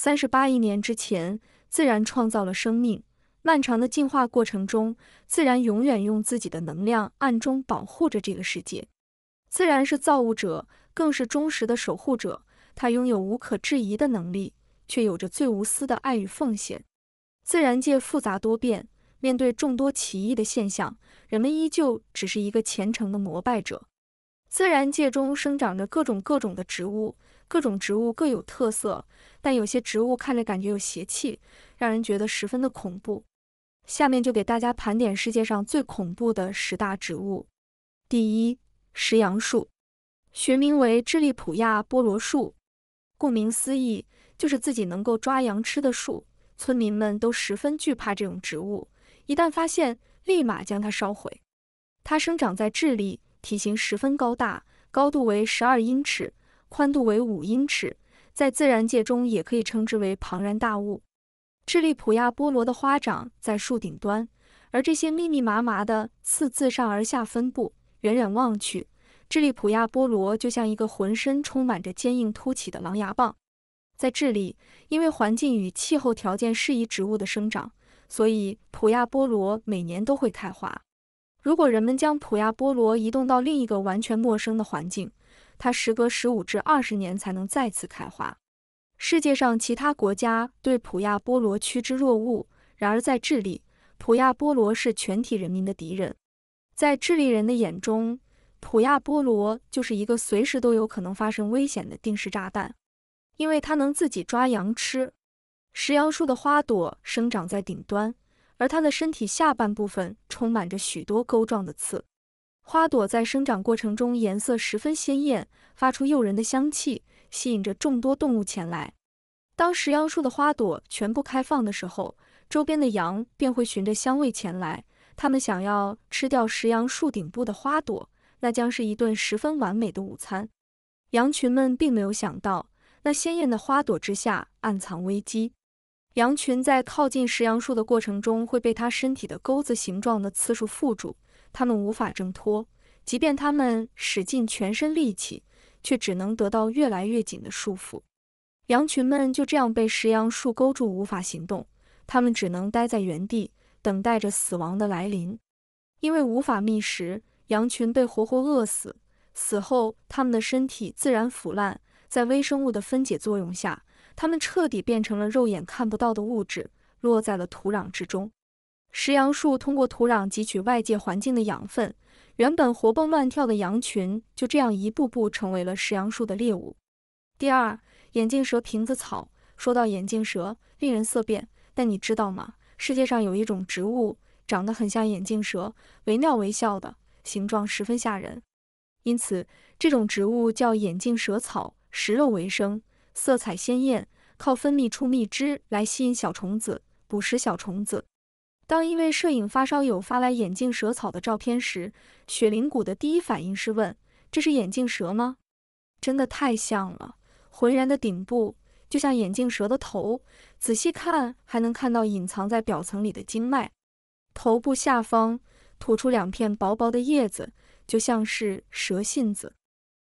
三十八亿年之前，自然创造了生命。漫长的进化过程中，自然永远用自己的能量暗中保护着这个世界。自然是造物者，更是忠实的守护者。它拥有无可置疑的能力，却有着最无私的爱与奉献。自然界复杂多变，面对众多奇异的现象，人们依旧只是一个虔诚的膜拜者。自然界中生长着各种各种的植物。各种植物各有特色，但有些植物看着感觉有邪气，让人觉得十分的恐怖。下面就给大家盘点世界上最恐怖的十大植物。第一，石杨树，学名为智利普亚菠萝树，顾名思义，就是自己能够抓羊吃的树。村民们都十分惧怕这种植物，一旦发现，立马将它烧毁。它生长在智利，体型十分高大，高度为十二英尺。宽度为五英尺，在自然界中也可以称之为庞然大物。智利普亚波罗的花长在树顶端，而这些密密麻麻的刺自上而下分布，远远望去，智利普亚波罗就像一个浑身充满着坚硬凸起的狼牙棒。在智利，因为环境与气候条件适宜植物的生长，所以普亚波罗每年都会开花。如果人们将普亚波罗移动到另一个完全陌生的环境，它时隔十五至二十年才能再次开花。世界上其他国家对普亚波罗趋之若鹜，然而在智利，普亚波罗是全体人民的敌人。在智利人的眼中，普亚波罗就是一个随时都有可能发生危险的定时炸弹，因为它能自己抓羊吃。石杨树的花朵生长在顶端，而它的身体下半部分充满着许多钩状的刺。花朵在生长过程中颜色十分鲜艳，发出诱人的香气，吸引着众多动物前来。当石杨树的花朵全部开放的时候，周边的羊便会循着香味前来。它们想要吃掉石杨树顶部的花朵，那将是一顿十分完美的午餐。羊群们并没有想到，那鲜艳的花朵之下暗藏危机。羊群在靠近石杨树的过程中，会被它身体的钩子形状的刺数附住。他们无法挣脱，即便他们使尽全身力气，却只能得到越来越紧的束缚。羊群们就这样被石羊树勾住，无法行动。他们只能待在原地，等待着死亡的来临。因为无法觅食，羊群被活活饿死。死后，他们的身体自然腐烂，在微生物的分解作用下，他们彻底变成了肉眼看不到的物质，落在了土壤之中。食羊树通过土壤汲取外界环境的养分，原本活蹦乱跳的羊群就这样一步步成为了食羊树的猎物。第二，眼镜蛇瓶子草。说到眼镜蛇，令人色变，但你知道吗？世界上有一种植物，长得很像眼镜蛇，惟妙惟肖的形状十分吓人。因此，这种植物叫眼镜蛇草，食肉为生，色彩鲜艳，靠分泌出蜜汁来吸引小虫子，捕食小虫子。当一位摄影发烧友发来眼镜蛇草的照片时，雪灵谷的第一反应是问：“这是眼镜蛇吗？”真的太像了，浑圆的顶部就像眼镜蛇的头，仔细看还能看到隐藏在表层里的经脉。头部下方吐出两片薄薄的叶子，就像是蛇信子。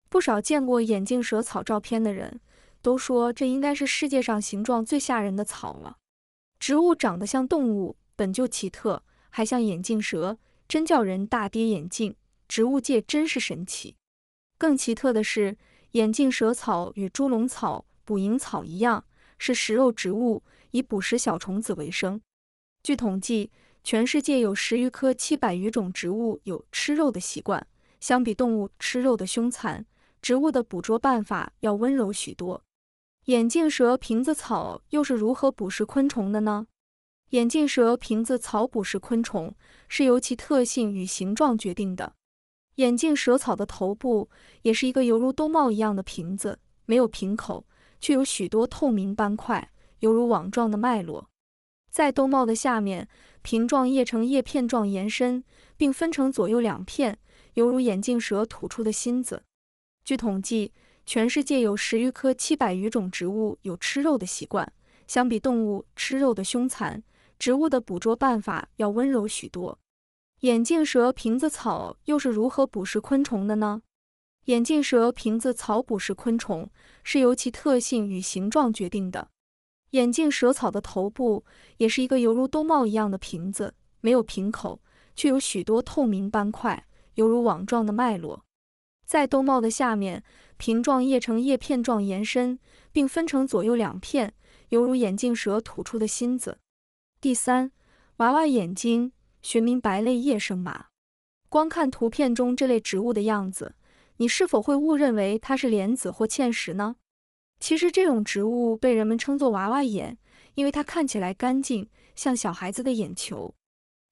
不少见过眼镜蛇草照片的人都说，这应该是世界上形状最吓人的草了。植物长得像动物。本就奇特，还像眼镜蛇，真叫人大跌眼镜。植物界真是神奇。更奇特的是，眼镜蛇草与猪笼草、捕蝇草一样，是食肉植物，以捕食小虫子为生。据统计，全世界有十余科、七百余种植物有吃肉的习惯。相比动物吃肉的凶残，植物的捕捉办法要温柔许多。眼镜蛇瓶子草又是如何捕食昆虫的呢？眼镜蛇瓶子草捕食昆虫是由其特性与形状决定的。眼镜蛇草的头部也是一个犹如兜帽一样的瓶子，没有瓶口，却有许多透明斑块，犹如网状的脉络。在兜帽的下面，瓶状叶呈叶片状延伸，并分成左右两片，犹如眼镜蛇吐出的心子。据统计，全世界有十余科七百余种植物有吃肉的习惯。相比动物吃肉的凶残，植物的捕捉办法要温柔许多。眼镜蛇瓶子草又是如何捕食昆虫的呢？眼镜蛇瓶子草捕食昆虫是由其特性与形状决定的。眼镜蛇草的头部也是一个犹如兜帽一样的瓶子，没有瓶口，却有许多透明斑块，犹如网状的脉络。在兜帽的下面，瓶状叶呈叶片状延伸，并分成左右两片，犹如眼镜蛇吐出的芯子。第三，娃娃眼睛，学名白肋叶生麻。光看图片中这类植物的样子，你是否会误认为它是莲子或芡实呢？其实这种植物被人们称作娃娃眼，因为它看起来干净，像小孩子的眼球。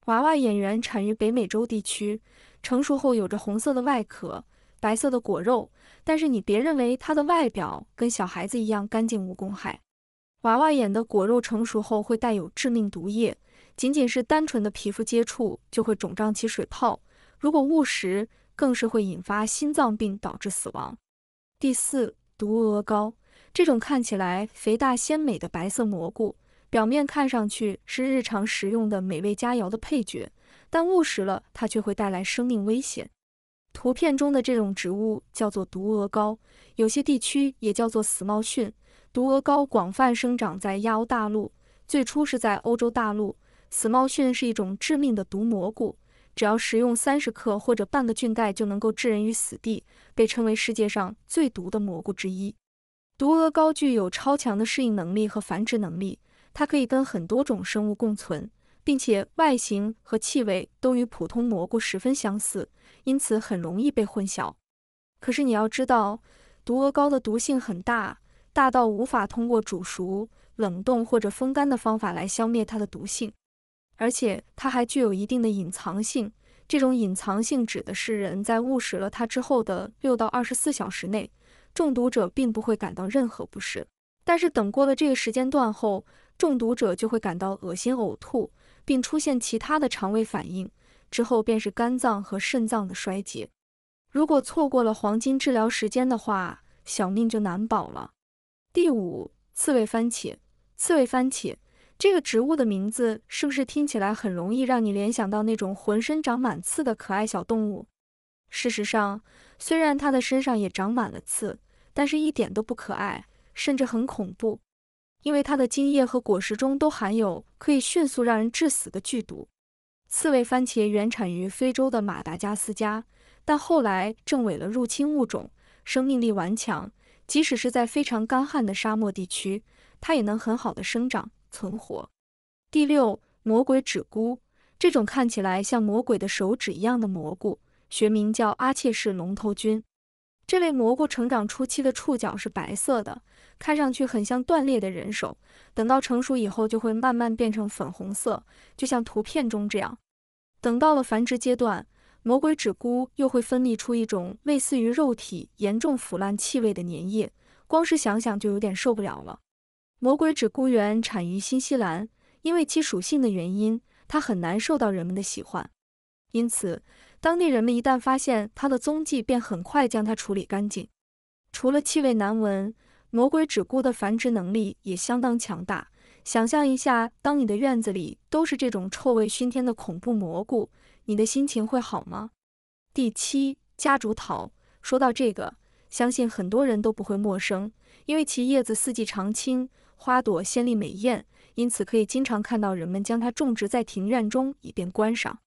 娃娃眼原产于北美洲地区，成熟后有着红色的外壳，白色的果肉。但是你别认为它的外表跟小孩子一样干净无公害。娃娃眼的果肉成熟后会带有致命毒液，仅仅是单纯的皮肤接触就会肿胀起水泡，如果误食更是会引发心脏病导致死亡。第四，毒鹅膏，这种看起来肥大鲜美的白色蘑菇，表面看上去是日常食用的美味佳肴的配角，但误食了它却会带来生命危险。图片中的这种植物叫做毒鹅膏，有些地区也叫做死猫蕈。毒鹅膏广泛生长在亚欧大陆，最初是在欧洲大陆。死猫蕈是一种致命的毒蘑菇，只要食用三十克或者半个菌盖就能够致人于死地，被称为世界上最毒的蘑菇之一。毒鹅膏具有超强的适应能力和繁殖能力，它可以跟很多种生物共存，并且外形和气味都与普通蘑菇十分相似，因此很容易被混淆。可是你要知道，毒鹅膏的毒性很大。大到无法通过煮熟、冷冻或者风干的方法来消灭它的毒性，而且它还具有一定的隐藏性。这种隐藏性指的是人在误食了它之后的六到二十四小时内，中毒者并不会感到任何不适。但是等过了这个时间段后，中毒者就会感到恶心、呕吐，并出现其他的肠胃反应，之后便是肝脏和肾脏的衰竭。如果错过了黄金治疗时间的话，小命就难保了。第五，刺猬番茄。刺猬番茄这个植物的名字是不是听起来很容易让你联想到那种浑身长满刺的可爱小动物？事实上，虽然它的身上也长满了刺，但是一点都不可爱，甚至很恐怖，因为它的茎叶和果实中都含有可以迅速让人致死的剧毒。刺猬番茄原产于非洲的马达加斯加，但后来证为了入侵物种，生命力顽强。即使是在非常干旱的沙漠地区，它也能很好的生长存活。第六，魔鬼指菇，这种看起来像魔鬼的手指一样的蘑菇，学名叫阿切氏龙头菌。这类蘑菇成长初期的触角是白色的，看上去很像断裂的人手，等到成熟以后就会慢慢变成粉红色，就像图片中这样。等到了繁殖阶段。魔鬼指菇又会分泌出一种类似于肉体严重腐烂气味的粘液，光是想想就有点受不了了。魔鬼指菇原产于新西兰，因为其属性的原因，它很难受到人们的喜欢，因此当地人们一旦发现它的踪迹，便很快将它处理干净。除了气味难闻，魔鬼指菇的繁殖能力也相当强大。想象一下，当你的院子里都是这种臭味熏天的恐怖蘑菇。你的心情会好吗？第七，夹竹桃。说到这个，相信很多人都不会陌生，因为其叶子四季常青，花朵鲜丽美艳，因此可以经常看到人们将它种植在庭院中以便观赏。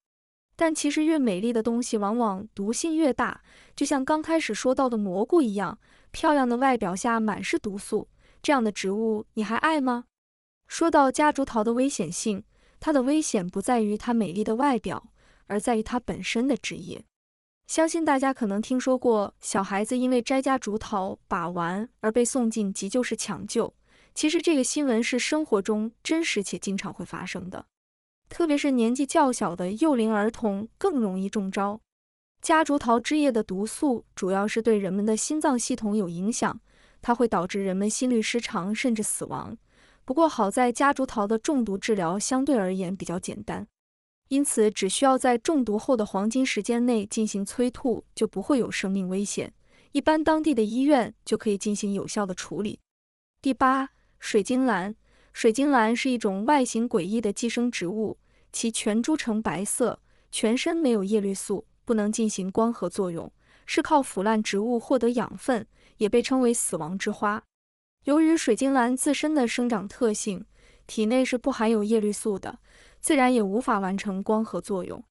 但其实越美丽的东西往往毒性越大，就像刚开始说到的蘑菇一样，漂亮的外表下满是毒素。这样的植物你还爱吗？说到夹竹桃的危险性，它的危险不在于它美丽的外表。而在于它本身的职业。相信大家可能听说过，小孩子因为摘夹竹桃把玩而被送进急救室抢救。其实这个新闻是生活中真实且经常会发生的，特别是年纪较小的幼龄儿童更容易中招。夹竹桃枝叶的毒素主要是对人们的心脏系统有影响，它会导致人们心律失常甚至死亡。不过好在夹竹桃的中毒治疗相对而言比较简单。因此，只需要在中毒后的黄金时间内进行催吐，就不会有生命危险。一般当地的医院就可以进行有效的处理。第八，水晶兰。水晶兰是一种外形诡异的寄生植物，其全株呈白色，全身没有叶绿素，不能进行光合作用，是靠腐烂植物获得养分，也被称为死亡之花。由于水晶兰自身的生长特性，体内是不含有叶绿素的。自然也无法完成光合作用，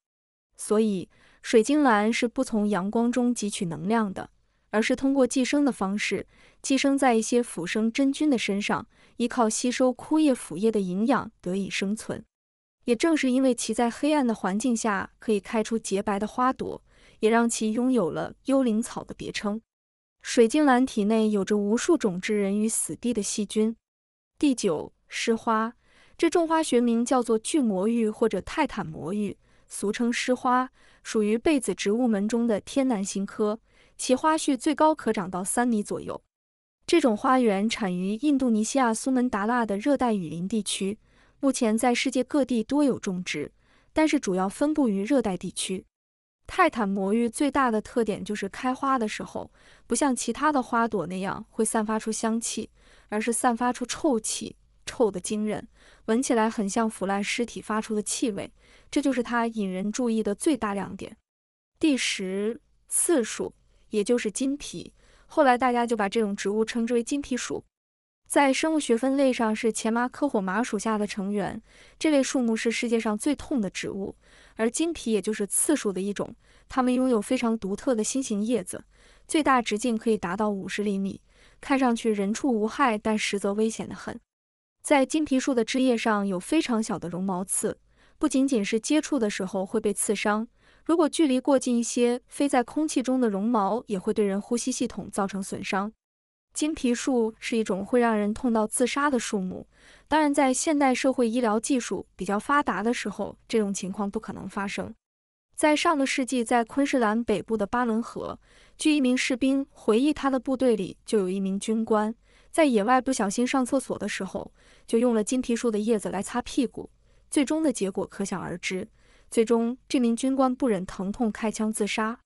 所以水晶兰是不从阳光中汲取能量的，而是通过寄生的方式，寄生在一些腐生真菌的身上，依靠吸收枯叶腐叶的营养得以生存。也正是因为其在黑暗的环境下可以开出洁白的花朵，也让其拥有了幽灵草的别称。水晶兰体内有着无数种置人于死地的细菌。第九，湿花。这种花学名叫做巨魔芋或者泰坦魔芋，俗称湿花，属于被子植物门中的天南星科。其花序最高可长到三米左右。这种花园产于印度尼西亚苏门答腊的热带雨林地区，目前在世界各地多有种植，但是主要分布于热带地区。泰坦魔芋最大的特点就是开花的时候，不像其他的花朵那样会散发出香气，而是散发出臭气。臭得惊人，闻起来很像腐烂尸体发出的气味，这就是它引人注意的最大亮点。第十刺树，也就是金皮，后来大家就把这种植物称之为金皮鼠。在生物学分类上是前麻科火麻属下的成员。这类树木是世界上最痛的植物，而金皮也就是刺树的一种。它们拥有非常独特的心形叶子，最大直径可以达到五十厘米，看上去人畜无害，但实则危险的很。在金皮树的枝叶上有非常小的绒毛刺，不仅仅是接触的时候会被刺伤，如果距离过近一些，飞在空气中的绒毛也会对人呼吸系统造成损伤。金皮树是一种会让人痛到自杀的树木，当然在现代社会医疗技术比较发达的时候，这种情况不可能发生。在上个世纪，在昆士兰北部的巴伦河，据一名士兵回忆，他的部队里就有一名军官。在野外不小心上厕所的时候，就用了金皮树的叶子来擦屁股，最终的结果可想而知。最终，这名军官不忍疼痛，开枪自杀。